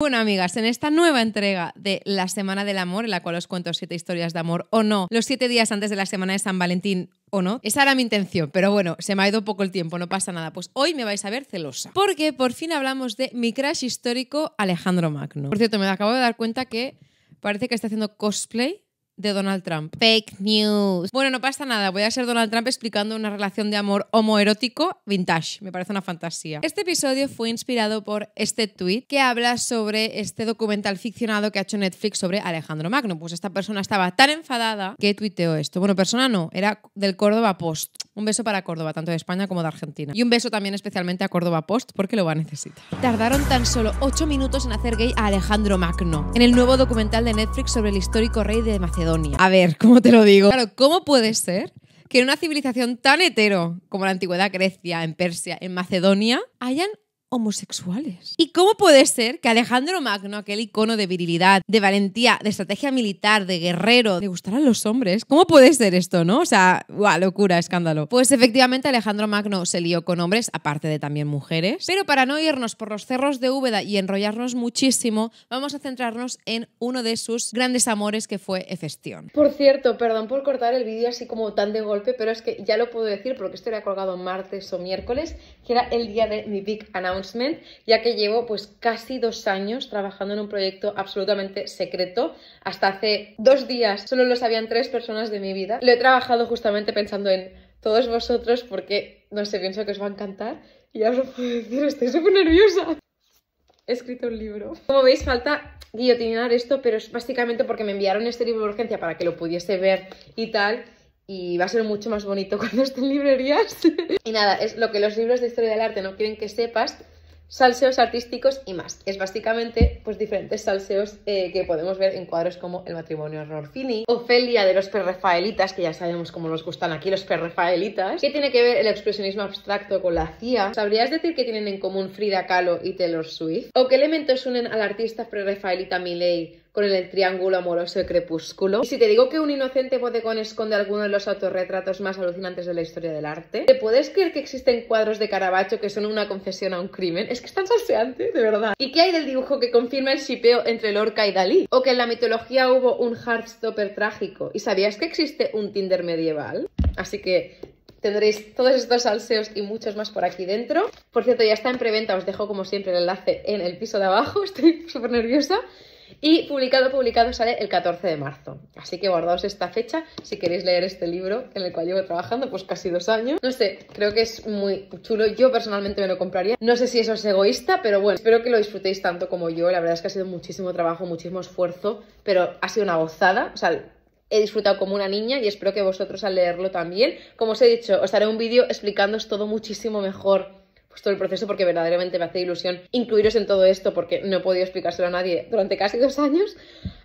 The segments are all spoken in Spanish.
Bueno, amigas, en esta nueva entrega de La Semana del Amor, en la cual os cuento siete historias de amor o no, los siete días antes de la semana de San Valentín o no, esa era mi intención, pero bueno, se me ha ido poco el tiempo, no pasa nada. Pues hoy me vais a ver celosa, porque por fin hablamos de mi crash histórico Alejandro Magno. Por cierto, me acabo de dar cuenta que parece que está haciendo cosplay de Donald Trump. Fake news. Bueno, no pasa nada, voy a ser Donald Trump explicando una relación de amor homoerótico vintage, me parece una fantasía. Este episodio fue inspirado por este tweet que habla sobre este documental ficcionado que ha hecho Netflix sobre Alejandro Magno. Pues esta persona estaba tan enfadada que tuiteó esto. Bueno, persona no, era del Córdoba Post. Un beso para Córdoba, tanto de España como de Argentina. Y un beso también especialmente a Córdoba Post porque lo va a necesitar. Tardaron tan solo ocho minutos en hacer gay a Alejandro Magno, en el nuevo documental de Netflix sobre el histórico rey de Macedonia. A ver, ¿cómo te lo digo? Claro, ¿cómo puede ser? que en una civilización tan hetero como la antigüedad Grecia, en Persia, en Macedonia, hayan homosexuales. ¿Y cómo puede ser que Alejandro Magno, aquel icono de virilidad, de valentía, de estrategia militar, de guerrero, le gustaran los hombres? ¿Cómo puede ser esto, no? O sea, locura, escándalo. Pues efectivamente Alejandro Magno se lió con hombres, aparte de también mujeres. Pero para no irnos por los cerros de Úbeda y enrollarnos muchísimo, vamos a centrarnos en uno de sus grandes amores que fue Efestión. Por cierto, perdón por cortar el vídeo así como tan de golpe, pero es que ya lo puedo decir porque esto he colgado martes o miércoles, que era el día de mi big announcement ya que llevo pues casi dos años trabajando en un proyecto absolutamente secreto. Hasta hace dos días solo lo sabían tres personas de mi vida. Lo he trabajado justamente pensando en todos vosotros porque, no sé, pienso que os va a encantar. Y ya os lo puedo decir, estoy súper nerviosa he escrito un libro. Como veis, falta guillotinar esto, pero es básicamente porque me enviaron este libro de urgencia para que lo pudiese ver y tal y va a ser mucho más bonito cuando estén librerías. y nada, es lo que los libros de historia del arte no quieren que sepas, salseos artísticos y más. Es básicamente pues diferentes salseos eh, que podemos ver en cuadros como El matrimonio Rorfini, Ofelia de los perrefaelitas, que ya sabemos cómo nos gustan aquí los perrefaelitas. ¿Qué tiene que ver el expresionismo abstracto con la CIA? ¿Sabrías decir qué tienen en común Frida Kahlo y Taylor Swift? ¿O qué elementos unen al artista perrefaelita Milley con el triángulo amoroso de Crepúsculo. Y si te digo que un inocente bodegón esconde alguno de los autorretratos más alucinantes de la historia del arte, ¿te puedes creer que existen cuadros de Caravaggio que son una confesión a un crimen? Es que están salseantes, de verdad. ¿Y qué hay del dibujo que confirma el chipeo entre Lorca y Dalí? ¿O que en la mitología hubo un Heartstopper trágico? ¿Y sabías que existe un Tinder medieval? Así que tendréis todos estos salseos y muchos más por aquí dentro. Por cierto, ya está en preventa, os dejo como siempre el enlace en el piso de abajo, estoy súper nerviosa. Y publicado, publicado sale el 14 de marzo. Así que guardaos esta fecha si queréis leer este libro en el cual llevo trabajando pues casi dos años. No sé, creo que es muy chulo. Yo personalmente me lo compraría. No sé si eso es egoísta, pero bueno, espero que lo disfrutéis tanto como yo. La verdad es que ha sido muchísimo trabajo, muchísimo esfuerzo, pero ha sido una gozada. O sea, he disfrutado como una niña y espero que vosotros al leerlo también. Como os he dicho, os haré un vídeo explicándoos todo muchísimo mejor pues, todo el proceso porque verdaderamente me hace ilusión incluiros en todo esto porque no he podido explicárselo a nadie durante casi dos años.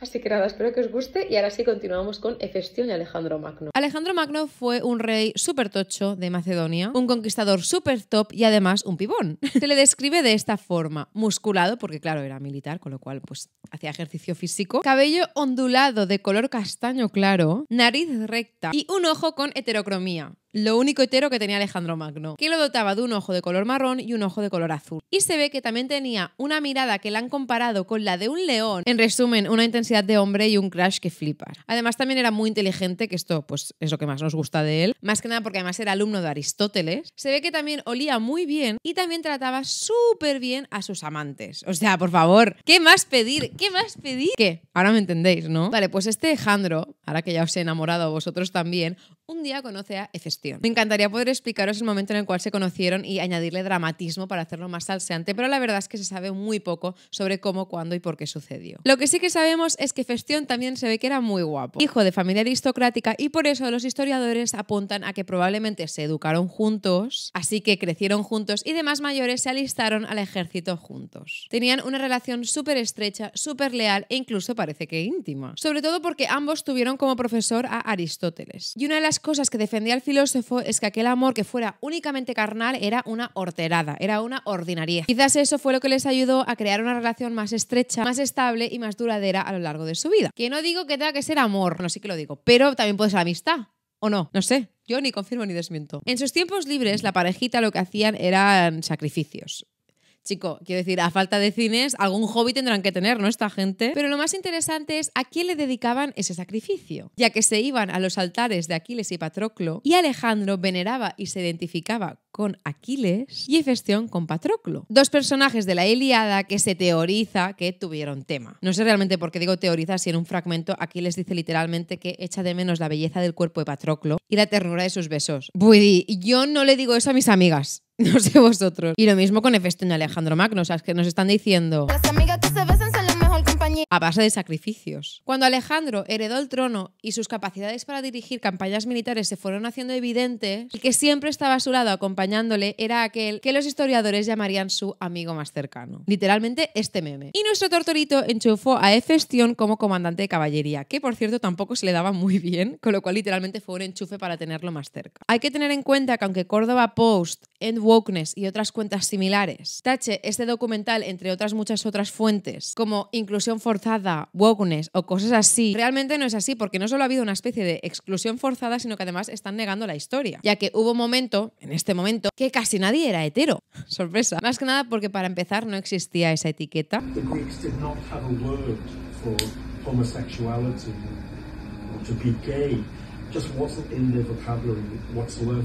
Así que nada, espero que os guste y ahora sí continuamos con Efestión y Alejandro Magno. Alejandro Magno fue un rey súper tocho de Macedonia, un conquistador súper top y además un pibón. Se le describe de esta forma, musculado, porque claro, era militar, con lo cual pues hacía ejercicio físico, cabello ondulado de color castaño claro, nariz recta y un ojo con heterocromía lo único hetero que tenía Alejandro Magno, que lo dotaba de un ojo de color marrón y un ojo de color azul. Y se ve que también tenía una mirada que la han comparado con la de un león, en resumen, una intensidad de hombre y un crush que flipas. Además también era muy inteligente, que esto pues es lo que más nos gusta de él, más que nada porque además era alumno de Aristóteles. Se ve que también olía muy bien y también trataba súper bien a sus amantes. O sea, por favor, ¿qué más pedir? ¿Qué más pedir? ¿Qué? Ahora me entendéis, ¿no? Vale, pues este Alejandro, ahora que ya os he enamorado a vosotros también, un día conoce a Efestión. Me encantaría poder explicaros el momento en el cual se conocieron y añadirle dramatismo para hacerlo más salseante, pero la verdad es que se sabe muy poco sobre cómo, cuándo y por qué sucedió. Lo que sí que sabemos es que Efestión también se ve que era muy guapo, hijo de familia aristocrática y por eso los historiadores apuntan a que probablemente se educaron juntos, así que crecieron juntos y demás mayores se alistaron al ejército juntos. Tenían una relación súper estrecha, súper leal e incluso parece que íntima, sobre todo porque ambos tuvieron como profesor a Aristóteles. Y una de las cosas que defendía el filósofo es que aquel amor que fuera únicamente carnal era una horterada, era una ordinaria. Quizás eso fue lo que les ayudó a crear una relación más estrecha, más estable y más duradera a lo largo de su vida. Que no digo que tenga que ser amor, no sí que lo digo, pero también puede ser amistad, ¿o no? No sé. Yo ni confirmo ni desmiento. En sus tiempos libres, la parejita lo que hacían eran sacrificios. Chico, quiero decir, a falta de cines, algún hobby tendrán que tener, ¿no? Esta gente. Pero lo más interesante es a quién le dedicaban ese sacrificio, ya que se iban a los altares de Aquiles y Patroclo y Alejandro veneraba y se identificaba con Aquiles y Hefestión con Patroclo. Dos personajes de la Ilíada que se teoriza que tuvieron tema. No sé realmente por qué digo teoriza si en un fragmento Aquiles dice literalmente que echa de menos la belleza del cuerpo de Patroclo y la ternura de sus besos. Buidi, yo no le digo eso a mis amigas. No sé vosotros. Y lo mismo con Hefestión y Alejandro Magno. O que nos están diciendo. Las a base de sacrificios. Cuando Alejandro heredó el trono y sus capacidades para dirigir campañas militares se fueron haciendo evidentes, el que siempre estaba a su lado acompañándole era aquel que los historiadores llamarían su amigo más cercano. Literalmente este meme. Y nuestro tortorito enchufó a Efestión como comandante de caballería, que por cierto tampoco se le daba muy bien, con lo cual literalmente fue un enchufe para tenerlo más cerca. Hay que tener en cuenta que aunque Córdoba Post en Wokeness y otras cuentas similares. Tache este documental, entre otras muchas otras fuentes, como inclusión forzada, wokeness o cosas así. Realmente no es así, porque no solo ha habido una especie de exclusión forzada, sino que además están negando la historia, ya que hubo un momento, en este momento, que casi nadie era hetero. Sorpresa. Más que nada porque para empezar no existía esa etiqueta.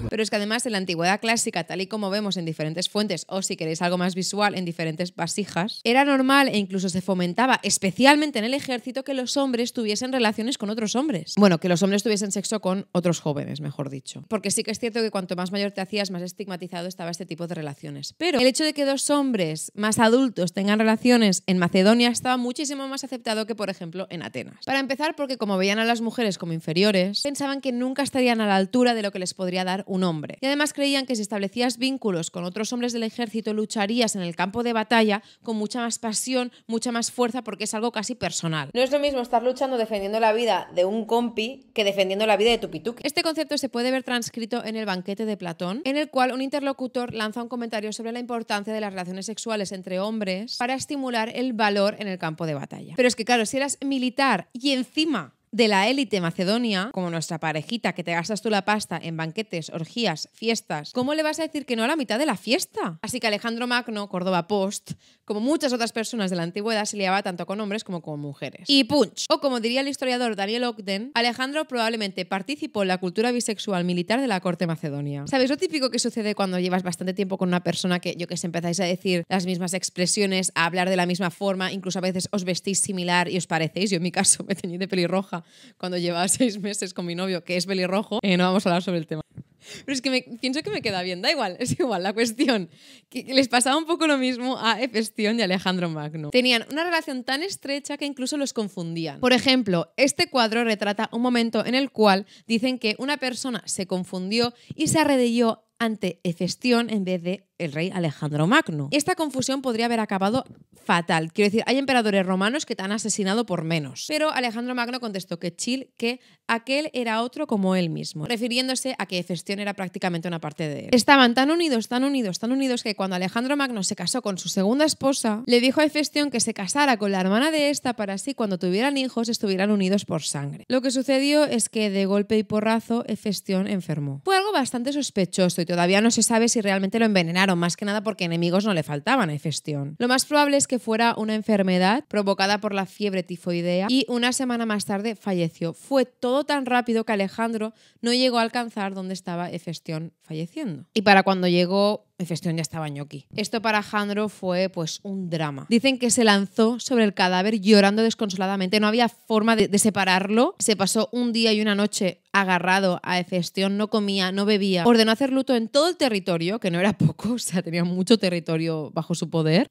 Pero es que además en la antigüedad clásica, tal y como vemos en diferentes fuentes, o si queréis algo más visual, en diferentes vasijas, era normal e incluso se fomentaba, especialmente en el ejército, que los hombres tuviesen relaciones con otros hombres. Bueno, que los hombres tuviesen sexo con otros jóvenes, mejor dicho. Porque sí que es cierto que cuanto más mayor te hacías, más estigmatizado estaba este tipo de relaciones. Pero el hecho de que dos hombres más adultos tengan relaciones en Macedonia estaba muchísimo más aceptado que, por ejemplo, en Atenas. Para empezar, porque como veían a las mujeres como inferiores, pensaban que nunca estarían a la altura de lo que les podría dar un hombre. Y además creían que si establecías vínculos con otros hombres del ejército lucharías en el campo de batalla con mucha más pasión, mucha más fuerza, porque es algo casi personal. No es lo mismo estar luchando defendiendo la vida de un compi que defendiendo la vida de tu pituque. Este concepto se puede ver transcrito en el banquete de Platón, en el cual un interlocutor lanza un comentario sobre la importancia de las relaciones sexuales entre hombres para estimular el valor en el campo de batalla. Pero es que claro, si eras militar y encima de la élite macedonia, como nuestra parejita, que te gastas tú la pasta en banquetes, orgías, fiestas, ¿cómo le vas a decir que no a la mitad de la fiesta? Así que Alejandro Magno, Córdoba Post, como muchas otras personas de la antigüedad, se liaba tanto con hombres como con mujeres. Y punch. O como diría el historiador Daniel Ogden, Alejandro probablemente participó en la cultura bisexual militar de la corte macedonia. ¿Sabéis lo típico que sucede cuando llevas bastante tiempo con una persona que, yo que sé, empezáis a decir las mismas expresiones, a hablar de la misma forma, incluso a veces os vestís similar y os parecéis? Yo en mi caso me teñí de pelirroja cuando llevaba seis meses con mi novio, que es belirrojo, eh, no vamos a hablar sobre el tema. Pero es que pienso que me queda bien, da igual, es igual la cuestión. les pasaba un poco lo mismo a Efestión y Alejandro Magno. Tenían una relación tan estrecha que incluso los confundían. Por ejemplo, este cuadro retrata un momento en el cual dicen que una persona se confundió y se arredilló ante Efestión en vez de el rey Alejandro Magno. Esta confusión podría haber acabado fatal. Quiero decir, hay emperadores romanos que te han asesinado por menos. Pero Alejandro Magno contestó que chill, que aquel era otro como él mismo, refiriéndose a que Efestión era prácticamente una parte de él. Estaban tan unidos, tan unidos, tan unidos que cuando Alejandro Magno se casó con su segunda esposa, le dijo a Efestión que se casara con la hermana de esta para así cuando tuvieran hijos estuvieran unidos por sangre. Lo que sucedió es que de golpe y porrazo Efestión enfermó. Fue algo bastante sospechoso y todavía no se sabe si realmente lo envenenaron Claro, más que nada porque enemigos no le faltaban a Efestión. Lo más probable es que fuera una enfermedad provocada por la fiebre tifoidea y una semana más tarde falleció. Fue todo tan rápido que Alejandro no llegó a alcanzar donde estaba Efestión falleciendo. Y para cuando llegó Efestión ya estaba ñoqui. Esto para Jandro fue pues un drama. Dicen que se lanzó sobre el cadáver llorando desconsoladamente, no había forma de, de separarlo. Se pasó un día y una noche agarrado a Efestión, no comía, no bebía. Ordenó hacer luto en todo el territorio, que no era poco, o sea, tenía mucho territorio bajo su poder.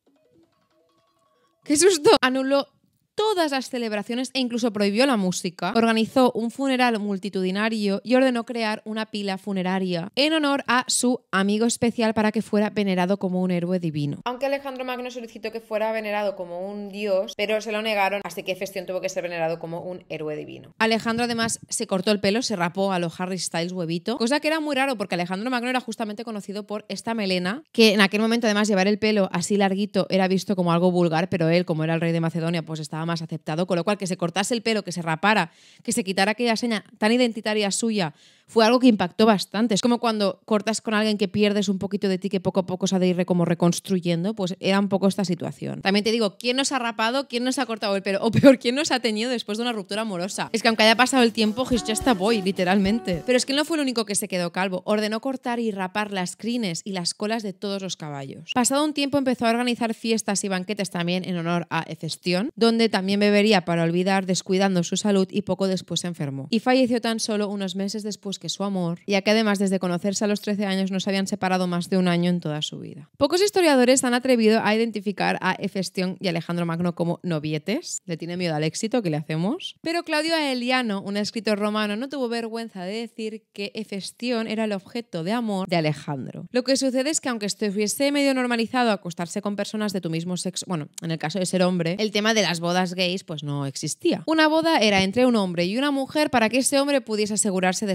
¡Qué susto! Anuló todas las celebraciones e incluso prohibió la música, organizó un funeral multitudinario y ordenó crear una pila funeraria en honor a su amigo especial para que fuera venerado como un héroe divino. Aunque Alejandro Magno solicitó que fuera venerado como un dios, pero se lo negaron, así que Festión tuvo que ser venerado como un héroe divino. Alejandro además se cortó el pelo, se rapó a los Harry Styles huevito, cosa que era muy raro porque Alejandro Magno era justamente conocido por esta melena, que en aquel momento además llevar el pelo así larguito era visto como algo vulgar, pero él como era el rey de Macedonia pues estaba más aceptado, con lo cual que se cortase el pelo, que se rapara, que se quitara aquella seña tan identitaria suya fue algo que impactó bastante. Es como cuando cortas con alguien que pierdes un poquito de ti, que poco a poco se ha de ir como reconstruyendo, pues era un poco esta situación. También te digo, ¿quién nos ha rapado? ¿Quién nos ha cortado el pelo? O peor, ¿quién nos ha tenido después de una ruptura amorosa? Es que aunque haya pasado el tiempo, he's just a boy, literalmente. Pero es que él no fue el único que se quedó calvo. Ordenó cortar y rapar las crines y las colas de todos los caballos. Pasado un tiempo empezó a organizar fiestas y banquetes también en honor a Efestión, donde también bebería para olvidar descuidando su salud y poco después se enfermó. Y falleció tan solo unos meses después pues que su amor, ya que además desde conocerse a los 13 años no se habían separado más de un año en toda su vida. Pocos historiadores han atrevido a identificar a Efestión y Alejandro Magno como novietes, le tiene miedo al éxito que le hacemos, pero Claudio Aeliano, un escritor romano, no tuvo vergüenza de decir que Efestión era el objeto de amor de Alejandro. Lo que sucede es que aunque estuviese medio normalizado acostarse con personas de tu mismo sexo, bueno, en el caso de ser hombre, el tema de las bodas gays pues no existía. Una boda era entre un hombre y una mujer para que ese hombre pudiese asegurarse de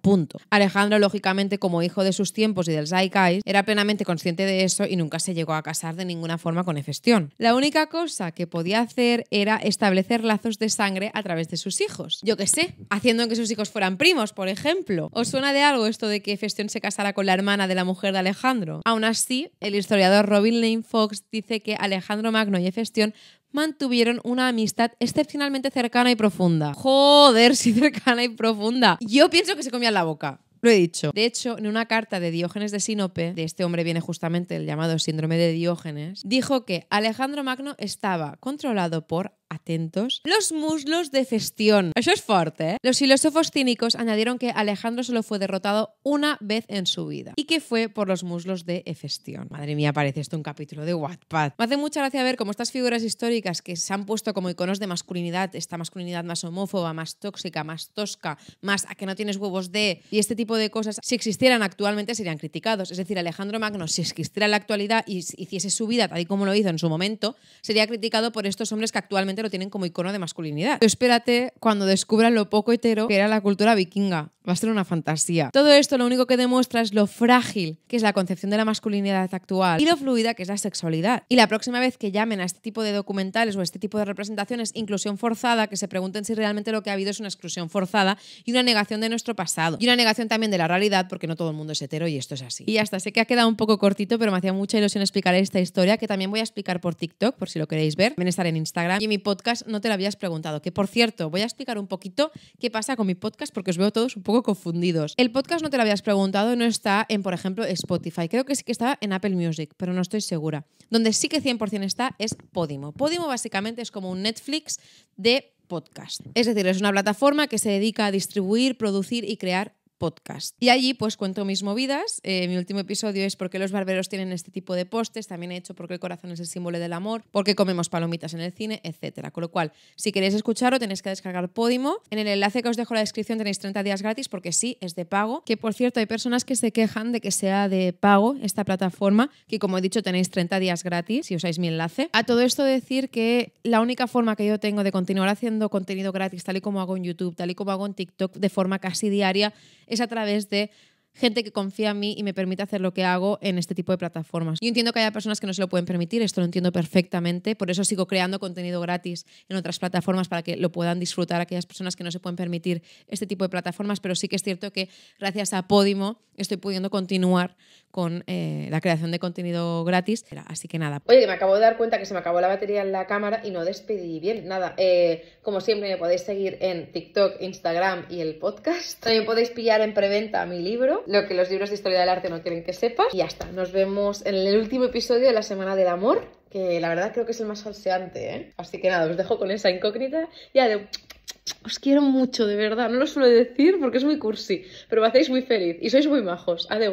Punto. Alejandro, lógicamente, como hijo de sus tiempos y del Zeitgeist, era plenamente consciente de eso y nunca se llegó a casar de ninguna forma con Efestión. La única cosa que podía hacer era establecer lazos de sangre a través de sus hijos. Yo qué sé, haciendo que sus hijos fueran primos, por ejemplo. ¿Os suena de algo esto de que Efestión se casara con la hermana de la mujer de Alejandro? Aún así, el historiador Robin Lane Fox dice que Alejandro Magno y Efestión mantuvieron una amistad excepcionalmente cercana y profunda. Joder, si cercana y profunda. Yo pienso que se comían la boca. Lo he dicho. De hecho, en una carta de Diógenes de Sinope, de este hombre viene justamente el llamado síndrome de Diógenes, dijo que Alejandro Magno estaba controlado por atentos, los muslos de Festión. Eso es fuerte, ¿eh? Los filósofos cínicos añadieron que Alejandro solo fue derrotado una vez en su vida y que fue por los muslos de Efestión. Madre mía, parece esto un capítulo de Wattpad. Me hace mucha gracia ver cómo estas figuras históricas que se han puesto como iconos de masculinidad, esta masculinidad más homófoba, más tóxica, más tosca, más a que no tienes huevos de y este tipo de cosas, si existieran actualmente serían criticados. Es decir, Alejandro Magno, si existiera en la actualidad y hiciese su vida tal y como lo hizo en su momento, sería criticado por estos hombres que actualmente lo tienen como icono de masculinidad. Pero espérate cuando descubran lo poco hetero que era la cultura vikinga. Va a ser una fantasía. Todo esto lo único que demuestra es lo frágil que es la concepción de la masculinidad actual y lo fluida que es la sexualidad. Y la próxima vez que llamen a este tipo de documentales o a este tipo de representaciones inclusión forzada, que se pregunten si realmente lo que ha habido es una exclusión forzada y una negación de nuestro pasado. Y una negación también de la realidad, porque no todo el mundo es hetero y esto es así. Y hasta sé que ha quedado un poco cortito, pero me hacía mucha ilusión explicar esta historia, que también voy a explicar por TikTok, por si lo queréis ver. a estaré en Instagram y en mi podcast no te lo habías preguntado. Que por cierto, voy a explicar un poquito qué pasa con mi podcast porque os veo todos un poco confundidos. El podcast no te lo habías preguntado no está en, por ejemplo, Spotify. Creo que sí que está en Apple Music, pero no estoy segura. Donde sí que 100% está es Podimo. Podimo básicamente es como un Netflix de podcast. Es decir, es una plataforma que se dedica a distribuir, producir y crear podcast. Y allí pues cuento mis movidas. Eh, mi último episodio es por qué los barberos tienen este tipo de postes. También he hecho por qué el corazón es el símbolo del amor, por qué comemos palomitas en el cine, etcétera. Con lo cual, si queréis escucharlo, tenéis que descargar Podimo. En el enlace que os dejo en la descripción tenéis 30 días gratis porque sí, es de pago. Que por cierto, hay personas que se quejan de que sea de pago esta plataforma, que como he dicho tenéis 30 días gratis si usáis mi enlace. A todo esto decir que la única forma que yo tengo de continuar haciendo contenido gratis, tal y como hago en YouTube, tal y como hago en TikTok, de forma casi diaria, es a través de gente que confía en mí y me permite hacer lo que hago en este tipo de plataformas. Yo entiendo que haya personas que no se lo pueden permitir, esto lo entiendo perfectamente, por eso sigo creando contenido gratis en otras plataformas para que lo puedan disfrutar aquellas personas que no se pueden permitir este tipo de plataformas, pero sí que es cierto que gracias a Podimo estoy pudiendo continuar con eh, la creación de contenido gratis. Así que nada. Oye, me acabo de dar cuenta que se me acabó la batería en la cámara y no despedí bien. Nada, eh, como siempre me podéis seguir en TikTok, Instagram y el podcast. También podéis pillar en preventa mi libro, lo que los libros de historia del arte no quieren que sepas. Y ya está, nos vemos en el último episodio de la Semana del Amor que la verdad creo que es el más falseante, ¿eh? Así que nada, os dejo con esa incógnita. Y de... Os quiero mucho, de verdad. No lo suelo decir porque es muy cursi, pero me hacéis muy feliz y sois muy majos. Adeu.